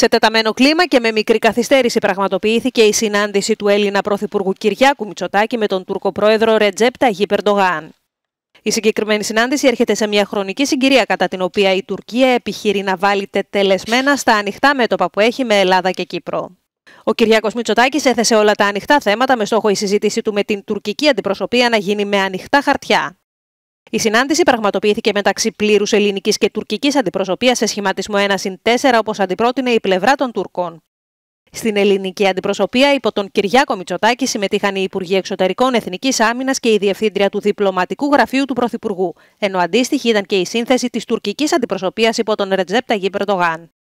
Σε τεταμένο κλίμα και με μικρή καθυστέρηση πραγματοποιήθηκε η συνάντηση του Έλληνα Πρωθυπουργού Κυριάκου Μητσοτάκη με τον Τούρκο Πρόεδρο Ρετζέπ Ταγί Περντογάν. Η συγκεκριμένη συνάντηση έρχεται σε μια χρονική συγκυρία κατά την οποία η Τουρκία επιχειρεί να βάλει τελεσμένα στα ανοιχτά μέτωπα που έχει με Ελλάδα και Κύπρο. Ο Κυριάκος Μητσοτάκης έθεσε όλα τα ανοιχτά θέματα με στόχο η συζήτηση του με την τουρκική αντιπροσωπεία να γίνει με ανοιχτά χαρτιά. Η συνάντηση πραγματοποιήθηκε μεταξύ πλήρους ελληνικής και τουρκικής αντιπροσωπείας σε σχηματισμό 1 συν 4, όπως αντιπρότεινε η πλευρά των Τουρκών. Στην ελληνική αντιπροσωπεία, υπό τον Κυριάκο Μητσοτάκη, συμμετείχαν οι Υπουργοί Εξωτερικών, Εθνικής Άμυνας και η Διευθύντρια του Διπλωματικού Γραφείου του Πρωθυπουργού, ενώ αντίστοιχη ήταν και η σύνθεση της τουρκικής αντιπροσωπείας υπό τον Ρετζέπτα Ταγί